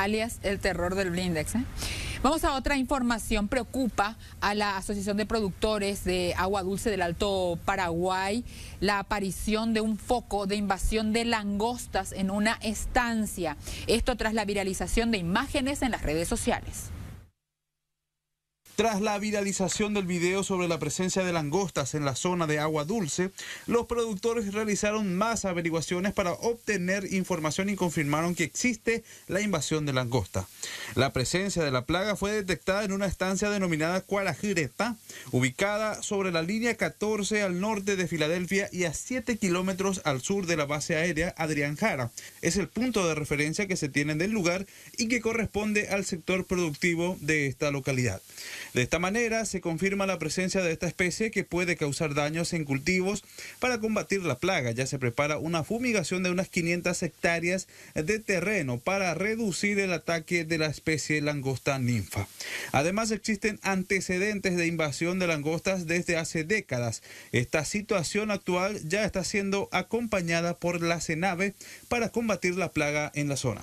alias el terror del Blindex. ¿eh? Vamos a otra información. Preocupa a la Asociación de Productores de Agua Dulce del Alto Paraguay la aparición de un foco de invasión de langostas en una estancia. Esto tras la viralización de imágenes en las redes sociales. Tras la viralización del video sobre la presencia de langostas en la zona de agua dulce, los productores realizaron más averiguaciones para obtener información y confirmaron que existe la invasión de langosta. La presencia de la plaga fue detectada en una estancia denominada Cuarajireta, ubicada sobre la línea 14 al norte de Filadelfia y a 7 kilómetros al sur de la base aérea Adrián Jara. Es el punto de referencia que se tiene del lugar y que corresponde al sector productivo de esta localidad. De esta manera se confirma la presencia de esta especie que puede causar daños en cultivos. Para combatir la plaga ya se prepara una fumigación de unas 500 hectáreas de terreno para reducir el ataque de la especie langosta ninfa. Además existen antecedentes de invasión de langostas desde hace décadas. Esta situación actual ya está siendo acompañada por la CENAVE para combatir la plaga en la zona.